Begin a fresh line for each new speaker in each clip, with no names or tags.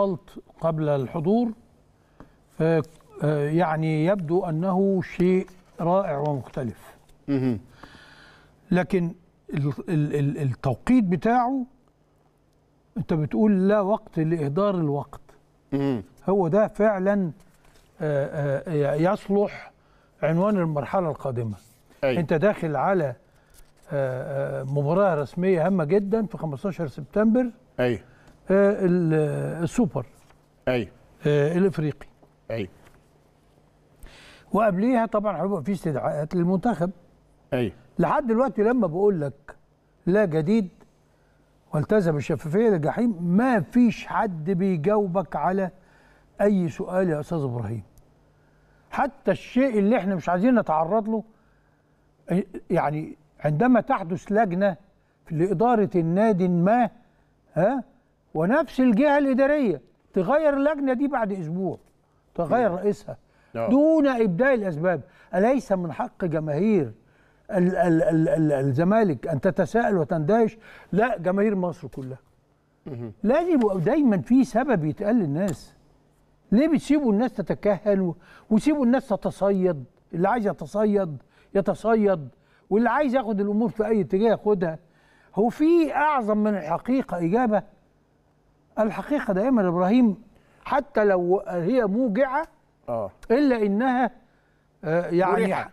اتصلت قبل الحضور آه، يعني يبدو أنه شيء رائع ومختلف لكن التوقيت بتاعه أنت بتقول لا وقت لإهدار الوقت هو ده فعلا آه، آه، يصلح عنوان المرحلة القادمة أيوة. أنت داخل على مباراة رسمية هامة جدا في 15 سبتمبر أيوة. آه، آه، السوبر ايوه الافريقي ايوه وقبليها طبعا هيبقى في استدعاءات للمنتخب ايوه لحد دلوقتي لما بقول لك لا جديد والتزم الشفافيه للجحيم ما فيش حد بيجاوبك على اي سؤال يا استاذ ابراهيم حتى الشيء اللي احنا مش عايزين نتعرض له يعني عندما تحدث لجنه لاداره النادي ما ها ونفس الجهه الاداريه تغير اللجنه دي بعد اسبوع تغير رئيسها آه. دون ابداء الاسباب اليس من حق جماهير الزمالك ان تتساءل وتندهش لا جماهير مصر كلها لازم يبقى دايما في سبب يتقال للناس ليه بتسيبوا الناس تتكهن وسيبوا الناس تتصيد اللي عايز يتصيد يتصيد واللي عايز ياخد الامور في اي اتجاه ياخدها هو في اعظم من الحقيقه اجابه الحقيقه دائما ابراهيم حتى لو هي موجعه اه الا انها آه، يعني مريحه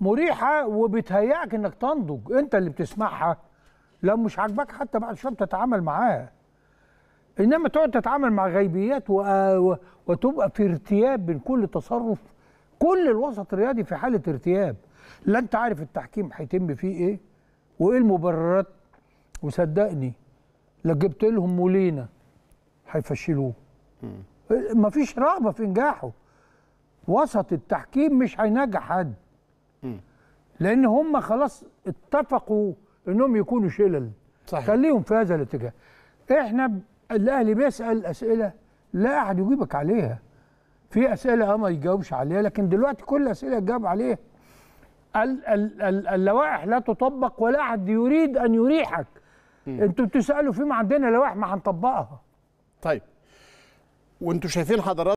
مريحه وبتهيأك انك تنضج انت اللي بتسمعها لو مش عاجباك حتى بعد شويه بتتعامل معاها انما تقعد تتعامل مع غيبيات و... وتبقى في ارتياب من كل تصرف كل الوسط الرياضي في حاله ارتياب لا انت عارف التحكيم هيتم فيه ايه وايه المبررات وصدقني لا جبت لهم مولينا هيفشلوه مفيش رغبه في نجاحه وسط التحكيم مش هينجح حد لان هم خلاص اتفقوا انهم يكونوا شلل صحيح. خليهم في هذا الاتجاه احنا الاهلي بيسال اسئله لا احد يجيبك عليها في اسئله ما يجاوبش عليها لكن دلوقتي كل اسئله جاب عليها اللوائح لا تطبق ولا احد يريد ان يريحك انتوا بتسالوا في عندنا لوائح ما هنطبقها طيب وانتوا شايفين حضرات